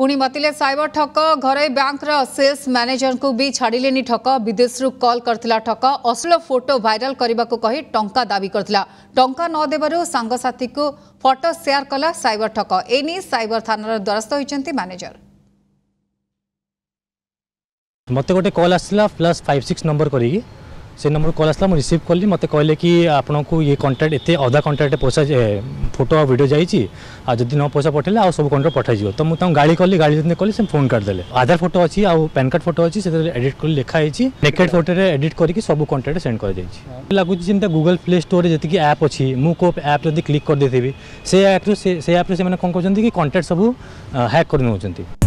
ପୁଣି ମତିଲେ ସାଇବର ଠକ ଘରୋଇ ବ୍ୟାଙ୍କର ସେଲ୍ସ ମ୍ୟାନେଜରଙ୍କୁ ବି ଛାଡ଼ିଲେନି ଠକ ବିଦେଶରୁ କଲ୍ କରିଥିଲା ଠକ ଅଶ୍ଳୀଳ ଫଟୋ ଭାଇରାଲ କରିବାକୁ କହି ଟଙ୍କା ଦାବି କରିଥିଲା ଟଙ୍କା ନ ଦେବାରୁ ସାଙ୍ଗସାଥୀକୁ ଫଟୋ ସେୟାର କଲା ସାଇବର ଠକ ଏନେଇ ସାଇବର ଥାନାର ଦ୍ୱାରସ୍ଥ ହୋଇଛନ୍ତି ମ୍ୟାନେଜର ମୋତେ ଗୋଟେ କଲ୍ ଆସିଲା ପ୍ଲସ୍ ଫାଇଭ୍ ସିକ୍ସ ନମ୍ବର କରିକି से नंबर कल आसला मुझे रिसीव कली मत कहे कि आपको ये कंट्राक्ट एत अदा कंट्राक्ट पैसा फोटो आ भिडियो जाइए आज जी न पैसा पठेले आ सब कंट्राक्ट पठाइव तो मुझे गाड़ी कल गाड़ी कल से फोन काट दे आधार फोटो अच्छी आउ पैन कार्ड फोटो अच्छी से एडिट कर लिखाई नेकेड फोटो एडिट करके सब कंट्राक्ट सेंड कर लगुच गुगल प्ले स्टोर में जी आप अच्छी मुझे आप जब क्लिक करदे से आप्रु से आप्रु से कौन करते कि कंट्राक्ट सब हैक् कर